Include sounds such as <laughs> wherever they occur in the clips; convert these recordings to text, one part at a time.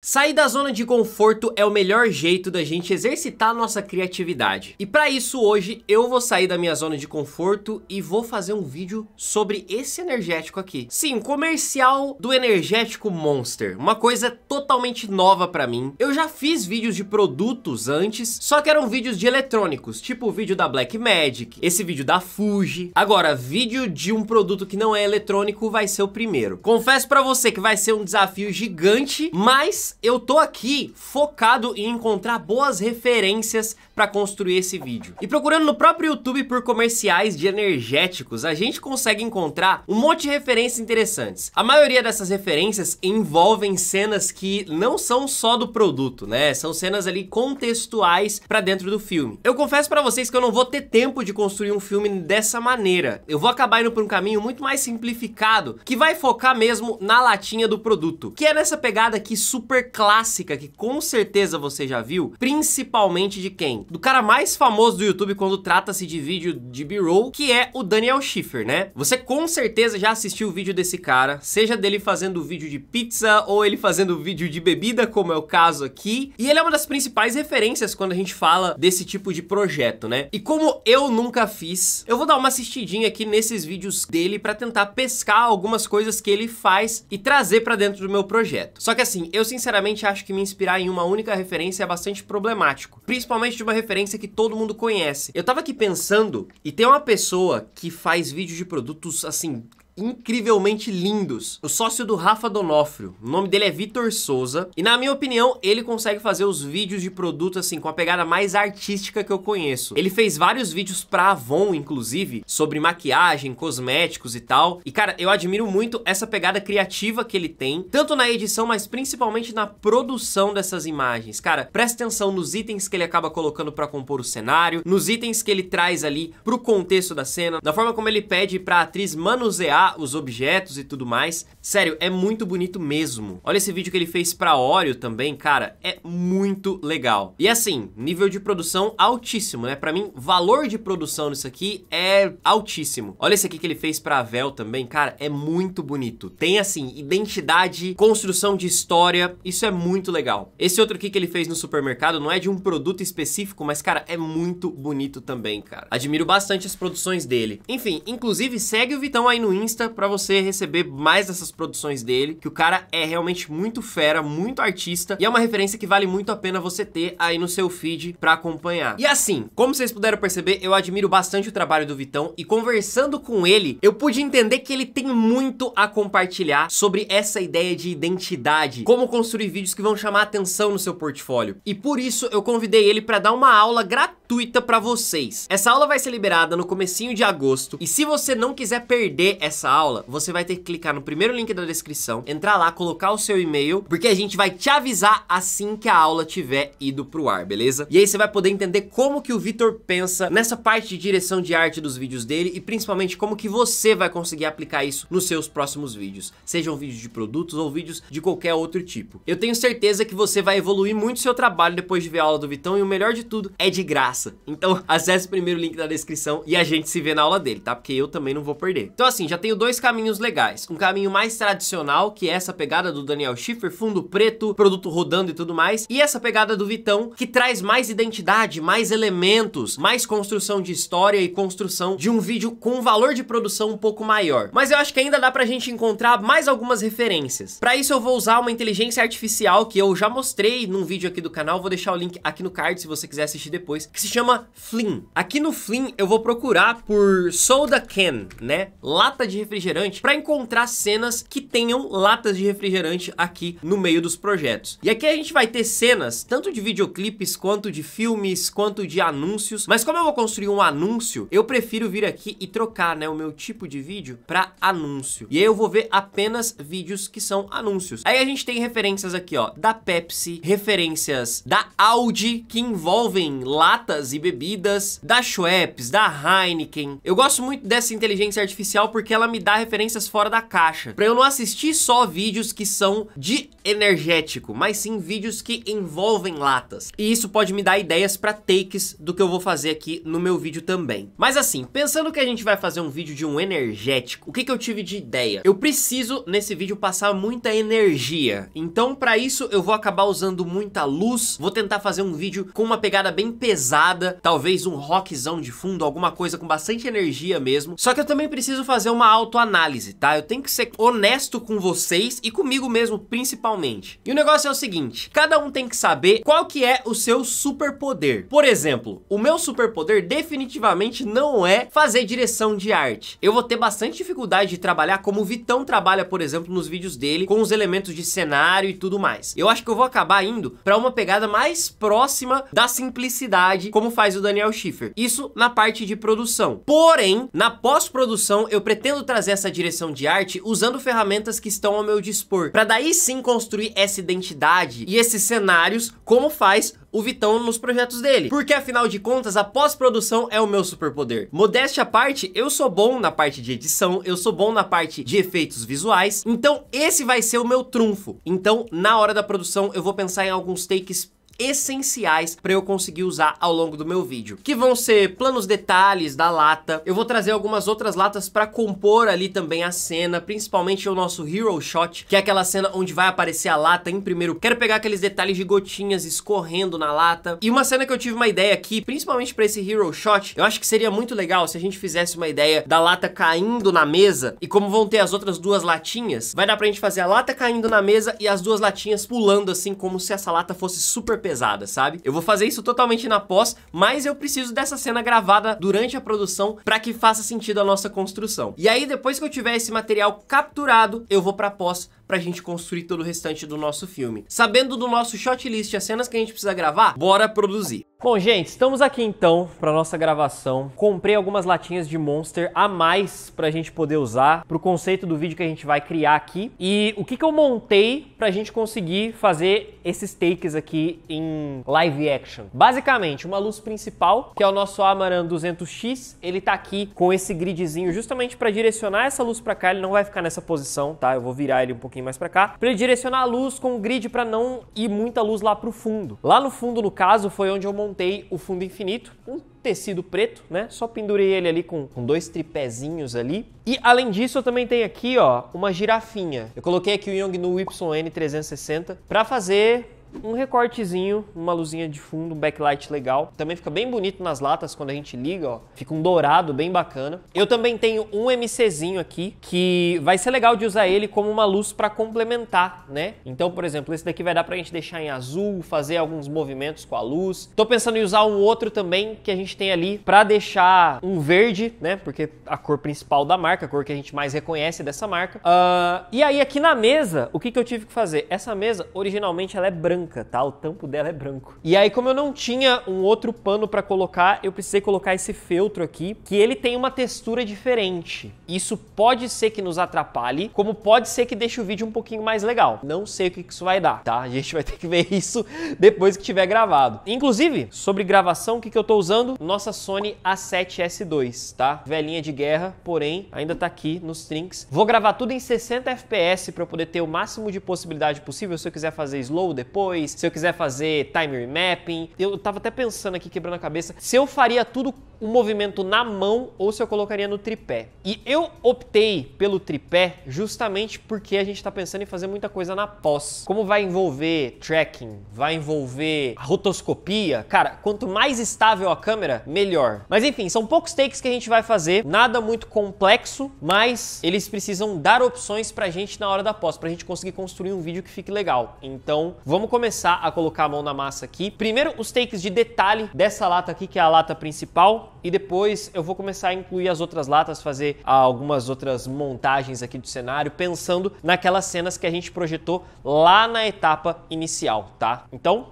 Sair da zona de conforto é o melhor jeito da gente exercitar nossa criatividade. E para isso hoje eu vou sair da minha zona de conforto e vou fazer um vídeo sobre esse energético aqui. Sim, comercial do energético Monster, uma coisa totalmente nova para mim. Eu já fiz vídeos de produtos antes, só que eram vídeos de eletrônicos, tipo o vídeo da Black Magic, esse vídeo da Fuji. Agora, vídeo de um produto que não é eletrônico vai ser o primeiro. Confesso para você que vai ser um desafio gigante, mas eu tô aqui focado em encontrar boas referências para construir esse vídeo. E procurando no próprio YouTube por comerciais de energéticos, a gente consegue encontrar um monte de referências interessantes. A maioria dessas referências envolvem cenas que não são só do produto, né? São cenas ali contextuais para dentro do filme. Eu confesso para vocês que eu não vou ter tempo de construir um filme dessa maneira. Eu vou acabar indo por um caminho muito mais simplificado, que vai focar mesmo na latinha do produto, que é nessa pegada aqui super clássica que com certeza você já viu, principalmente de quem? do cara mais famoso do YouTube quando trata-se de vídeo de B-roll, que é o Daniel Schiffer, né? Você com certeza já assistiu o vídeo desse cara, seja dele fazendo vídeo de pizza ou ele fazendo vídeo de bebida, como é o caso aqui. E ele é uma das principais referências quando a gente fala desse tipo de projeto, né? E como eu nunca fiz, eu vou dar uma assistidinha aqui nesses vídeos dele para tentar pescar algumas coisas que ele faz e trazer para dentro do meu projeto. Só que assim, eu sinceramente acho que me inspirar em uma única referência é bastante problemático, principalmente de uma referência que todo mundo conhece. Eu tava aqui pensando e tem uma pessoa que faz vídeo de produtos assim incrivelmente lindos. O sócio do Rafa Donofrio, o nome dele é Vitor Souza, e na minha opinião, ele consegue fazer os vídeos de produto assim com a pegada mais artística que eu conheço. Ele fez vários vídeos pra Avon, inclusive, sobre maquiagem, cosméticos e tal. E cara, eu admiro muito essa pegada criativa que ele tem, tanto na edição, mas principalmente na produção dessas imagens. Cara, presta atenção nos itens que ele acaba colocando para compor o cenário, nos itens que ele traz ali pro contexto da cena, da forma como ele pede pra atriz manusear os objetos e tudo mais. Sério, é muito bonito mesmo. Olha esse vídeo que ele fez pra Oreo também, cara, é muito legal. E assim, nível de produção altíssimo, né? Pra mim, valor de produção nisso aqui é altíssimo. Olha esse aqui que ele fez pra Vel também, cara, é muito bonito. Tem assim, identidade, construção de história, isso é muito legal. Esse outro aqui que ele fez no supermercado não é de um produto específico, mas cara, é muito bonito também, cara. Admiro bastante as produções dele. Enfim, inclusive segue o Vitão aí no Insta, para você receber mais dessas produções dele, que o cara é realmente muito fera, muito artista e é uma referência que vale muito a pena você ter aí no seu feed para acompanhar. E assim, como vocês puderam perceber, eu admiro bastante o trabalho do Vitão e conversando com ele, eu pude entender que ele tem muito a compartilhar sobre essa ideia de identidade, como construir vídeos que vão chamar atenção no seu portfólio. E por isso eu convidei ele para dar uma aula gratuita para vocês. Essa aula vai ser liberada no comecinho de agosto e se você não quiser perder essa essa aula, você vai ter que clicar no primeiro link da descrição, entrar lá, colocar o seu e-mail, porque a gente vai te avisar assim que a aula tiver ido pro ar, beleza? E aí você vai poder entender como que o Vitor pensa nessa parte de direção de arte dos vídeos dele e principalmente como que você vai conseguir aplicar isso nos seus próximos vídeos, sejam vídeos de produtos ou vídeos de qualquer outro tipo. Eu tenho certeza que você vai evoluir muito seu trabalho depois de ver a aula do Vitão e o melhor de tudo é de graça. Então <laughs> acesse o primeiro link da descrição e a gente se vê na aula dele, tá? Porque eu também não vou perder. Então assim, já tem tenho dois caminhos legais. Um caminho mais tradicional, que é essa pegada do Daniel Schiffer, fundo preto, produto rodando e tudo mais. E essa pegada do Vitão, que traz mais identidade, mais elementos, mais construção de história e construção de um vídeo com valor de produção um pouco maior. Mas eu acho que ainda dá pra gente encontrar mais algumas referências. Pra isso eu vou usar uma inteligência artificial que eu já mostrei num vídeo aqui do canal, vou deixar o link aqui no card se você quiser assistir depois, que se chama Flynn. Aqui no Flynn eu vou procurar por Soda Can, né? Lata de refrigerante para encontrar cenas que tenham latas de refrigerante aqui no meio dos projetos. E aqui a gente vai ter cenas tanto de videoclipes quanto de filmes, quanto de anúncios, mas como eu vou construir um anúncio, eu prefiro vir aqui e trocar, né, o meu tipo de vídeo para anúncio. E aí eu vou ver apenas vídeos que são anúncios. Aí a gente tem referências aqui, ó, da Pepsi, referências da Audi que envolvem latas e bebidas, da Schweppes, da Heineken. Eu gosto muito dessa inteligência artificial porque ela me dá referências fora da caixa, para eu não assistir só vídeos que são de energético, mas sim vídeos que envolvem latas. E isso pode me dar ideias para takes do que eu vou fazer aqui no meu vídeo também. Mas assim, pensando que a gente vai fazer um vídeo de um energético, o que que eu tive de ideia? Eu preciso nesse vídeo passar muita energia. Então, para isso eu vou acabar usando muita luz, vou tentar fazer um vídeo com uma pegada bem pesada, talvez um rockzão de fundo, alguma coisa com bastante energia mesmo. Só que eu também preciso fazer uma autoanálise, tá? Eu tenho que ser honesto com vocês e comigo mesmo, principalmente. E o negócio é o seguinte, cada um tem que saber qual que é o seu superpoder. Por exemplo, o meu superpoder definitivamente não é fazer direção de arte. Eu vou ter bastante dificuldade de trabalhar como o Vitão trabalha, por exemplo, nos vídeos dele, com os elementos de cenário e tudo mais. Eu acho que eu vou acabar indo para uma pegada mais próxima da simplicidade, como faz o Daniel Schiffer. Isso na parte de produção. Porém, na pós-produção, eu pretendo trazer essa direção de arte usando ferramentas que estão ao meu dispor, para daí sim construir essa identidade e esses cenários como faz o Vitão nos projetos dele. Porque afinal de contas, a pós-produção é o meu superpoder. Modéstia à parte, eu sou bom na parte de edição, eu sou bom na parte de efeitos visuais, então esse vai ser o meu trunfo. Então, na hora da produção, eu vou pensar em alguns takes essenciais para eu conseguir usar ao longo do meu vídeo, que vão ser planos detalhes da lata. Eu vou trazer algumas outras latas para compor ali também a cena, principalmente o nosso hero shot, que é aquela cena onde vai aparecer a lata em primeiro. Quero pegar aqueles detalhes de gotinhas escorrendo na lata. E uma cena que eu tive uma ideia aqui, principalmente para esse hero shot, eu acho que seria muito legal se a gente fizesse uma ideia da lata caindo na mesa e como vão ter as outras duas latinhas, vai dar pra gente fazer a lata caindo na mesa e as duas latinhas pulando assim como se essa lata fosse super pesada, sabe? Eu vou fazer isso totalmente na pós, mas eu preciso dessa cena gravada durante a produção para que faça sentido a nossa construção. E aí, depois que eu tiver esse material capturado, eu vou para pós pra gente construir todo o restante do nosso filme. Sabendo do nosso shot list, as cenas que a gente precisa gravar, bora produzir. Bom, gente, estamos aqui então para nossa gravação. Comprei algumas latinhas de Monster a mais para a gente poder usar para o conceito do vídeo que a gente vai criar aqui. E o que, que eu montei para a gente conseguir fazer esses takes aqui em live action? Basicamente, uma luz principal, que é o nosso Amaran 200X. Ele está aqui com esse gridzinho justamente para direcionar essa luz para cá. Ele não vai ficar nessa posição, tá? Eu vou virar ele um pouquinho mais para cá. para ele direcionar a luz com o grid para não ir muita luz lá para o fundo. Lá no fundo, no caso, foi onde eu montei montei o fundo infinito, um tecido preto, né? Só pendurei ele ali com, com dois tripézinhos ali. E além disso, eu também tenho aqui, ó, uma girafinha. Eu coloquei aqui o Yongnuo YN360 para fazer um recortezinho, uma luzinha de fundo, um backlight legal. Também fica bem bonito nas latas quando a gente liga, ó. Fica um dourado bem bacana. Eu também tenho um MCzinho aqui que vai ser legal de usar ele como uma luz para complementar, né? Então, por exemplo, esse daqui vai dar pra gente deixar em azul, fazer alguns movimentos com a luz. Tô pensando em usar um outro também que a gente tem ali para deixar um verde, né? Porque a cor principal da marca, a cor que a gente mais reconhece dessa marca. Uh, e aí aqui na mesa, o que, que eu tive que fazer? Essa mesa, originalmente, ela é branca branca, tá? O tampo dela é branco. E aí, como eu não tinha um outro pano para colocar, eu precisei colocar esse feltro aqui, que ele tem uma textura diferente. Isso pode ser que nos atrapalhe, como pode ser que deixe o vídeo um pouquinho mais legal. Não sei o que isso vai dar, tá? A gente vai ter que ver isso <laughs> depois que tiver gravado. Inclusive, sobre gravação, o que, que eu tô usando? Nossa Sony A7S2, tá? Velhinha de guerra, porém, ainda tá aqui nos trinks. Vou gravar tudo em 60 FPS para eu poder ter o máximo de possibilidade possível se eu quiser fazer slow depois, depois, se eu quiser fazer time remapping. Eu tava até pensando aqui, quebrando a cabeça, se eu faria tudo um movimento na mão ou se eu colocaria no tripé. E eu optei pelo tripé justamente porque a gente está pensando em fazer muita coisa na pós. Como vai envolver tracking, vai envolver rotoscopia, cara, quanto mais estável a câmera, melhor. Mas enfim, são poucos takes que a gente vai fazer, nada muito complexo, mas eles precisam dar opções pra gente na hora da pós, pra gente conseguir construir um vídeo que fique legal. Então, vamos começar a colocar a mão na massa aqui. Primeiro, os takes de detalhe dessa lata aqui, que é a lata principal e depois eu vou começar a incluir as outras latas, fazer algumas outras montagens aqui do cenário, pensando naquelas cenas que a gente projetou lá na etapa inicial, tá? Então,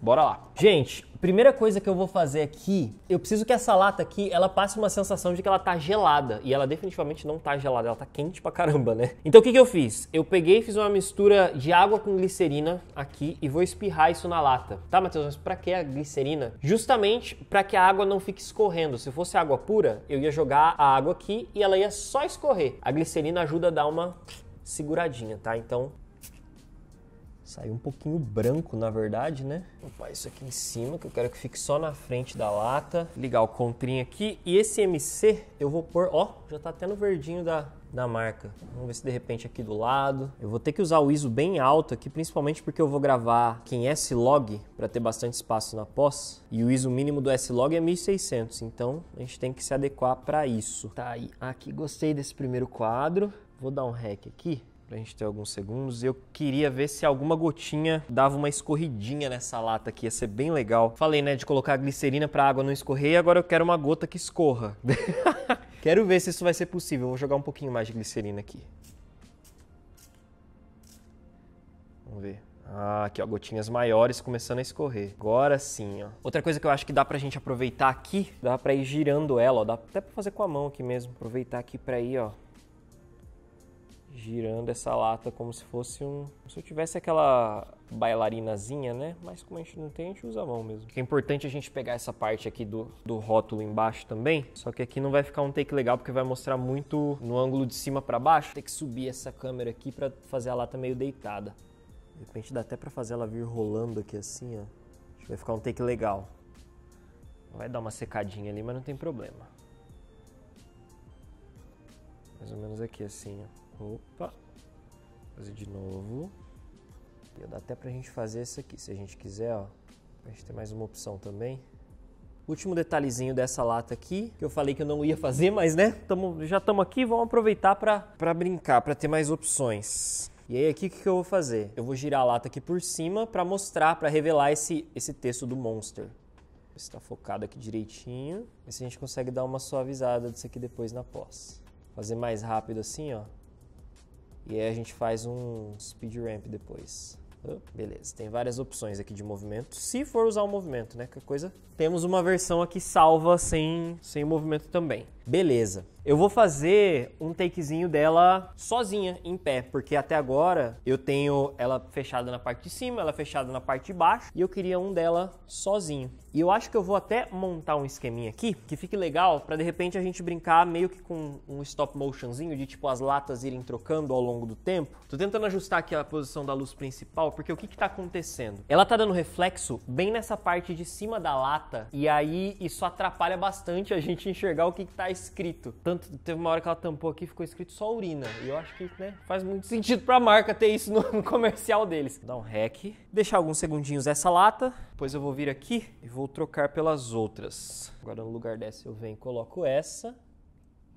Bora lá. Gente, primeira coisa que eu vou fazer aqui, eu preciso que essa lata aqui, ela passe uma sensação de que ela tá gelada. E ela definitivamente não tá gelada, ela tá quente pra caramba, né? Então o que, que eu fiz? Eu peguei e fiz uma mistura de água com glicerina aqui e vou espirrar isso na lata. Tá, Matheus, mas pra que a glicerina? Justamente para que a água não fique escorrendo. Se fosse água pura, eu ia jogar a água aqui e ela ia só escorrer. A glicerina ajuda a dar uma seguradinha, tá? Então Saiu um pouquinho branco, na verdade, né? Vou pôr isso aqui em cima, que eu quero que fique só na frente da lata. Ligar o contrinho aqui. E esse MC eu vou pôr, ó, já tá até no verdinho da, da marca. Vamos ver se de repente aqui do lado. Eu vou ter que usar o ISO bem alto aqui, principalmente porque eu vou gravar em é S-Log para ter bastante espaço na pós. E o ISO mínimo do S-Log é 1600, então a gente tem que se adequar para isso. Tá aí, aqui gostei desse primeiro quadro. Vou dar um rec aqui pra gente ter alguns segundos. Eu queria ver se alguma gotinha dava uma escorridinha nessa lata aqui, ia ser bem legal. Falei, né, de colocar glicerina pra água não escorrer, e agora eu quero uma gota que escorra. <laughs> quero ver se isso vai ser possível. Vou jogar um pouquinho mais de glicerina aqui. Vamos ver. Ah, aqui ó, gotinhas maiores começando a escorrer. Agora sim, ó. Outra coisa que eu acho que dá pra gente aproveitar aqui, dá pra ir girando ela, ó. Dá até pra fazer com a mão aqui mesmo. Aproveitar aqui pra ir, ó, girando essa lata como se fosse um. Se eu tivesse aquela bailarinazinha, né? Mas como a gente não tem, a gente usa a mão mesmo. Que é importante a gente pegar essa parte aqui do, do rótulo embaixo também. Só que aqui não vai ficar um take legal porque vai mostrar muito no ângulo de cima para baixo. Tem que subir essa câmera aqui para fazer a lata meio deitada. De repente dá até para fazer ela vir rolando aqui assim, ó. vai ficar um take legal. Vai dar uma secadinha ali, mas não tem problema. Mais ou menos aqui assim, ó. Opa. Fazer de novo. E dá até pra gente fazer isso aqui, se a gente quiser, ó. A gente tem mais uma opção também. Último detalhezinho dessa lata aqui, que eu falei que eu não ia fazer, mas né, tamo, já estamos aqui, vamos aproveitar para brincar, para ter mais opções. E aí aqui o que, que eu vou fazer? Eu vou girar a lata aqui por cima para mostrar, para revelar esse, esse texto do Monster. Ver tá focado aqui direitinho. Ver se a gente consegue dar uma suavizada disso aqui depois na pós. Fazer mais rápido assim, ó. E aí a gente faz um speed ramp depois. beleza, tem várias opções aqui de movimento. Se for usar o movimento, né? Que coisa. Temos uma versão aqui salva sem, sem movimento também. Beleza. Eu vou fazer um takezinho dela sozinha, em pé, porque até agora eu tenho ela fechada na parte de cima, ela fechada na parte de baixo, e eu queria um dela sozinho. E eu acho que eu vou até montar um esqueminha aqui que fique legal para de repente a gente brincar meio que com um stop motionzinho de tipo as latas irem trocando ao longo do tempo. Tô tentando ajustar aqui a posição da luz principal, porque o que que tá acontecendo? Ela tá dando reflexo bem nessa parte de cima da lata e aí isso atrapalha bastante a gente enxergar o que que tá escrito. Tanto tanto. Teve uma hora que ela tampou aqui e ficou escrito só urina. E eu acho que né, faz muito sentido pra marca ter isso no, <laughs> no comercial deles. Dá um rec. Deixar alguns segundinhos essa lata. Depois eu vou vir aqui e vou trocar pelas outras. Agora no lugar dessa eu venho e coloco essa.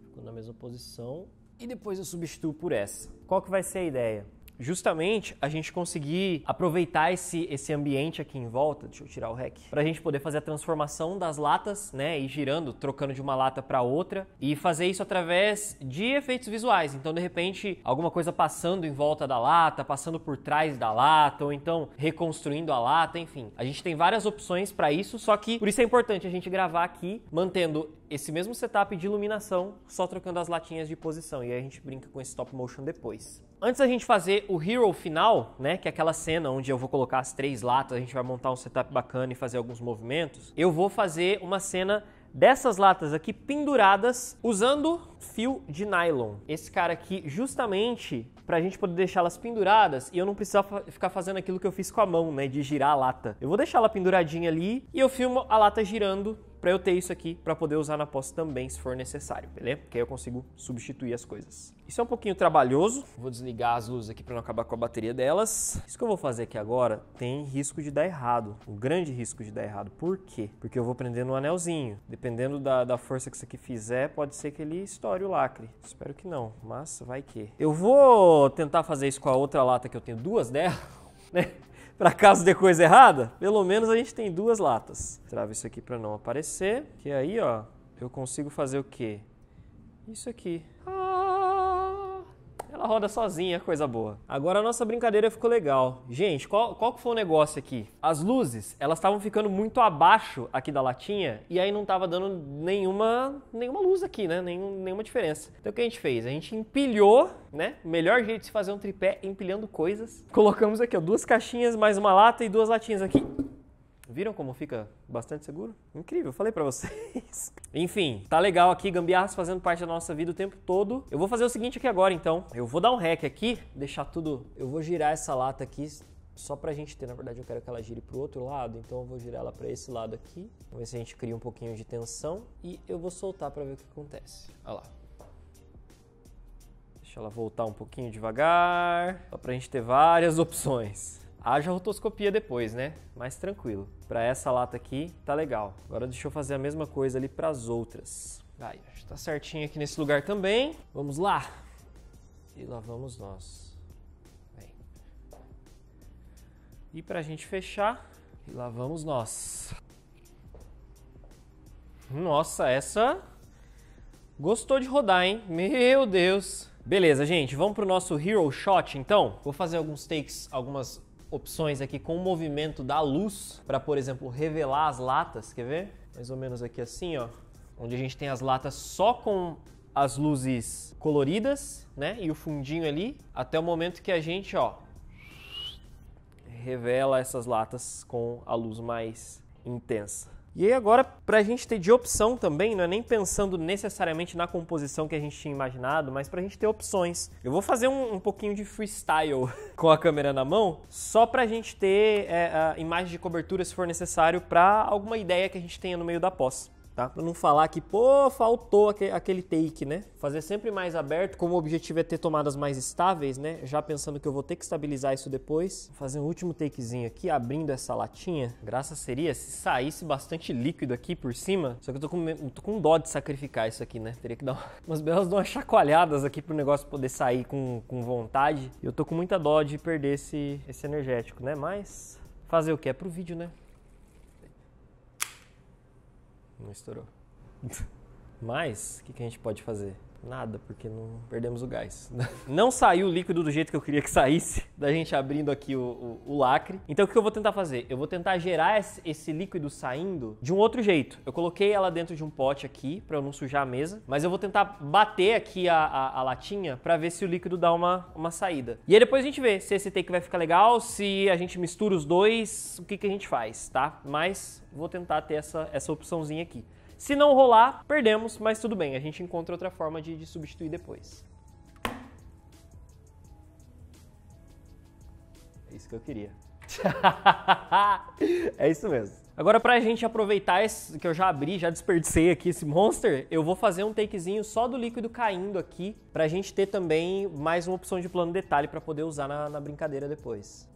Ficou na mesma posição. E depois eu substituo por essa. Qual que vai ser a ideia? justamente a gente conseguir aproveitar esse, esse ambiente aqui em volta, deixa eu tirar o rec, para a gente poder fazer a transformação das latas, né, e girando, trocando de uma lata para outra e fazer isso através de efeitos visuais. Então, de repente, alguma coisa passando em volta da lata, passando por trás da lata, ou então reconstruindo a lata, enfim. A gente tem várias opções para isso, só que por isso é importante a gente gravar aqui, mantendo esse mesmo setup de iluminação, só trocando as latinhas de posição. E aí a gente brinca com esse stop motion depois. Antes da gente fazer o hero final, né, que é aquela cena onde eu vou colocar as três latas, a gente vai montar um setup bacana e fazer alguns movimentos, eu vou fazer uma cena dessas latas aqui penduradas usando fio de nylon. Esse cara aqui justamente para a gente poder deixá-las penduradas e eu não precisar ficar fazendo aquilo que eu fiz com a mão, né, de girar a lata. Eu vou deixar ela penduradinha ali e eu filmo a lata girando para eu ter isso aqui para poder usar na pós também, se for necessário, beleza? Porque aí eu consigo substituir as coisas. Isso é um pouquinho trabalhoso. Vou desligar as luzes aqui para não acabar com a bateria delas. Isso que eu vou fazer aqui agora tem risco de dar errado, um grande risco de dar errado. Por quê? Porque eu vou prender no anelzinho. Dependendo da, da força que isso aqui fizer, pode ser que ele estoure o lacre. Espero que não, mas vai que. Eu vou tentar fazer isso com a outra lata que eu tenho duas dela, <laughs> né? para caso dê coisa errada, pelo menos a gente tem duas latas. Trava isso aqui para não aparecer, que aí, ó, eu consigo fazer o quê? Isso aqui. Ah, ela roda sozinha, coisa boa. Agora a nossa brincadeira ficou legal. Gente, qual, qual que foi o negócio aqui? As luzes, elas estavam ficando muito abaixo aqui da latinha e aí não tava dando nenhuma, nenhuma luz aqui, né? Nenhum, nenhuma diferença. Então o que a gente fez? A gente empilhou, né? O melhor jeito de se fazer um tripé é empilhando coisas. Colocamos aqui, ó, duas caixinhas, mais uma lata e duas latinhas aqui. Viram como fica bastante seguro? Incrível, falei para vocês. <laughs> Enfim, tá legal aqui, gambiarras fazendo parte da nossa vida o tempo todo. Eu vou fazer o seguinte aqui agora, então. Eu vou dar um rec aqui, deixar tudo... Eu vou girar essa lata aqui, só pra gente ter, na verdade eu quero que ela gire pro outro lado, então eu vou girar ela pra esse lado aqui. Vamos ver se a gente cria um pouquinho de tensão e eu vou soltar para ver o que acontece. Olha lá. Deixa ela voltar um pouquinho devagar, só pra gente ter várias opções. Haja rotoscopia depois, né? Mais tranquilo. Para essa lata aqui, tá legal. Agora deixa eu fazer a mesma coisa ali para as outras. Aí, tá certinho aqui nesse lugar também. Vamos lá. E lá vamos nós. Aí. E pra gente fechar, e lá vamos nós. Nossa, essa gostou de rodar, hein? Meu Deus. Beleza, gente, vamos pro nosso hero shot então. Vou fazer alguns takes, algumas opções aqui com o movimento da luz para, por exemplo, revelar as latas, quer ver? Mais ou menos aqui assim, ó, onde a gente tem as latas só com as luzes coloridas, né, e o fundinho ali, até o momento que a gente, ó, revela essas latas com a luz mais intensa. E aí agora, para a gente ter de opção também, não é nem pensando necessariamente na composição que a gente tinha imaginado, mas para a gente ter opções. Eu vou fazer um, um pouquinho de freestyle <laughs> com a câmera na mão, só para a gente ter é, a imagem de cobertura se for necessário para alguma ideia que a gente tenha no meio da pós tá? Para não falar que, pô, faltou aquele take, né? Fazer sempre mais aberto, como o objetivo é ter tomadas mais estáveis, né? Já pensando que eu vou ter que estabilizar isso depois. Vou fazer um último takezinho aqui, abrindo essa latinha. Graça seria se saísse bastante líquido aqui por cima. Só que eu tô com, tô com dó de sacrificar isso aqui, né? Teria que dar umas belas umas chacoalhadas aqui pro negócio poder sair com, com vontade. E eu tô com muita dó de perder esse, esse energético, né? Mas fazer o que? É pro vídeo, né? Não estourou. Mas, o que, que a gente pode fazer? Nada, porque não perdemos o gás. <laughs> não saiu o líquido do jeito que eu queria que saísse, da gente abrindo aqui o, o, o lacre. Então o que eu vou tentar fazer? Eu vou tentar gerar esse, esse, líquido saindo de um outro jeito. Eu coloquei ela dentro de um pote aqui, para eu não sujar a mesa, mas eu vou tentar bater aqui a, a, a latinha para ver se o líquido dá uma, uma saída. E aí depois a gente vê se esse take vai ficar legal, se a gente mistura os dois, o que, que a gente faz, tá? Mas vou tentar ter essa, essa opçãozinha aqui. Se não rolar, perdemos, mas tudo bem, a gente encontra outra forma de, de substituir depois. É isso que eu queria. <laughs> é isso mesmo. Agora, pra gente aproveitar esse, que eu já abri, já desperdicei aqui esse monster, eu vou fazer um takezinho só do líquido caindo aqui, pra gente ter também mais uma opção de plano detalhe para poder usar na, na brincadeira depois.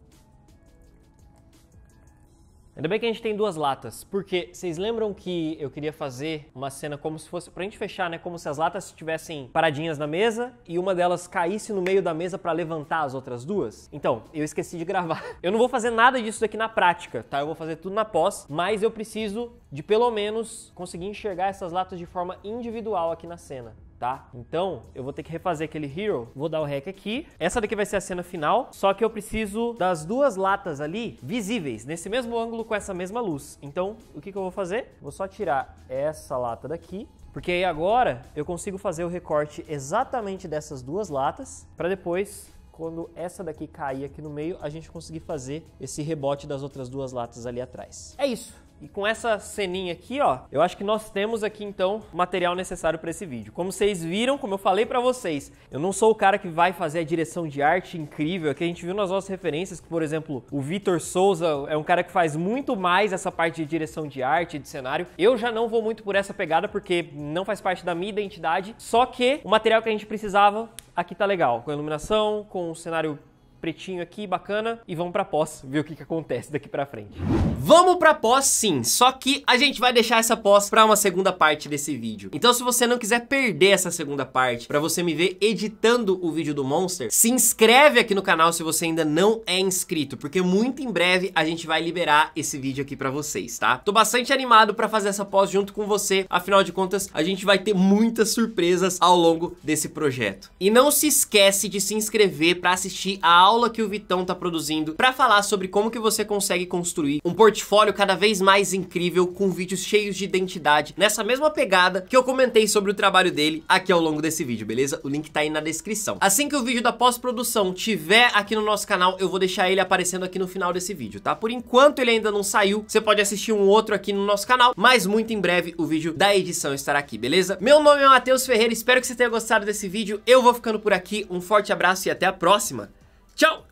Ainda bem que a gente tem duas latas, porque vocês lembram que eu queria fazer uma cena como se fosse, pra gente fechar, né, como se as latas estivessem paradinhas na mesa e uma delas caísse no meio da mesa para levantar as outras duas? Então, eu esqueci de gravar. <laughs> Eu não vou fazer nada disso aqui na prática, tá? Eu vou fazer tudo na pós, mas eu preciso de pelo menos conseguir enxergar essas latas de forma individual aqui na cena tá? Então, eu vou ter que refazer aquele hero, vou dar o rec aqui. Essa daqui vai ser a cena final, só que eu preciso das duas latas ali visíveis, nesse mesmo ângulo com essa mesma luz. Então, o que, que eu vou fazer? Vou só tirar essa lata daqui, porque aí agora eu consigo fazer o recorte exatamente dessas duas latas, para depois quando essa daqui cair aqui no meio, a gente conseguir fazer esse rebote das outras duas latas ali atrás. É isso. E com essa ceninha aqui, ó, eu acho que nós temos aqui então o material necessário para esse vídeo. Como vocês viram, como eu falei para vocês, eu não sou o cara que vai fazer a direção de arte incrível, que a gente viu nas nossas referências, que por exemplo, o Vitor Souza é um cara que faz muito mais essa parte de direção de arte, de cenário. Eu já não vou muito por essa pegada porque não faz parte da minha identidade, só que o material que a gente precisava aqui tá legal, com a iluminação, com o cenário pretinho aqui, bacana, e vamos pra pós, ver o que, que acontece daqui pra frente. Vamos pra pós sim, só que a gente vai deixar essa pós pra uma segunda parte desse vídeo. Então se você não quiser perder essa segunda parte, pra você me ver editando o vídeo do Monster, se inscreve aqui no canal se você ainda não é inscrito, porque muito em breve a gente vai liberar esse vídeo aqui pra vocês, tá? Tô bastante animado pra fazer essa pós junto com você, afinal de contas a gente vai ter muitas surpresas ao longo desse projeto. E não se esquece de se inscrever pra assistir a aula que o Vitão tá produzindo pra falar sobre como que você consegue construir um portfólio portfólio cada vez mais incrível, com vídeos cheios de identidade, nessa mesma pegada que eu comentei sobre o trabalho dele aqui ao longo desse vídeo, beleza? O link tá aí na descrição. Assim que o vídeo da pós-produção tiver aqui no nosso canal, eu vou deixar ele aparecendo aqui no final desse vídeo, tá? Por enquanto ele ainda não saiu, você pode assistir um outro aqui no nosso canal, mas muito em breve o vídeo da edição estará aqui, beleza? Meu nome é Matheus Ferreira, espero que você tenha gostado desse vídeo, eu vou ficando por aqui, um forte abraço e até a próxima. Tchau!